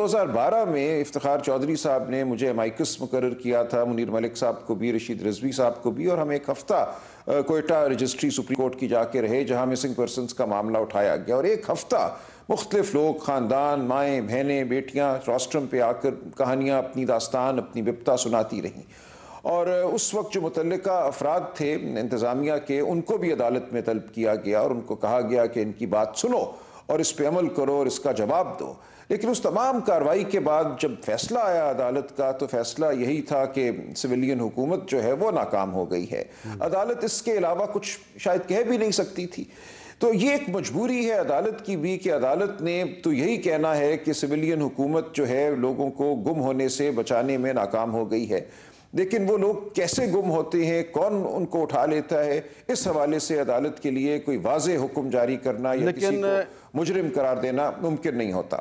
2012 में इफ्तार चौधरी साहब ने मुझे माइकस मुकर किया था मुनीर मलिक साहब को भी रशीद रजवी साहब को भी और हम एक हफ़्ता कोयटा रजिस्ट्री सुप्रीम कोर्ट की जाके रहे जहाँ मिसिंग पर्सन का मामला उठाया गया और एक हफ़्ता मुख्तलिफ लोग ख़ानदान माएँ बहनें बेटियाँ रॉस्ट्रम पर आकर कहानियाँ अपनी दास्तान अपनी विपता सुनाती रहीं और उस वक्त जो मुतल अफराद थे इंतज़ामिया के उनको भी अदालत में तलब किया गया और उनको कहा गया कि इनकी बात सुनो और इस पर अमल करो और इसका जवाब दो लेकिन उस तमाम कार्रवाई के बाद जब फैसला आया अदालत का तो फैसला यही था कि सिविलियन हुकूमत जो है वो नाकाम हो गई है अदालत इसके अलावा कुछ शायद कह भी नहीं सकती थी तो ये एक मजबूरी है अदालत की भी कि अदालत ने तो यही कहना है कि सिविलियन हुकूमत जो है लोगों को गुम होने से बचाने में नाकाम हो गई है लेकिन वो लोग कैसे गुम होते हैं कौन उनको उठा लेता है इस हवाले से अदालत के लिए कोई वाज हुक्म जारी करना या किसी को मुजरिम करार देना मुमकिन नहीं होता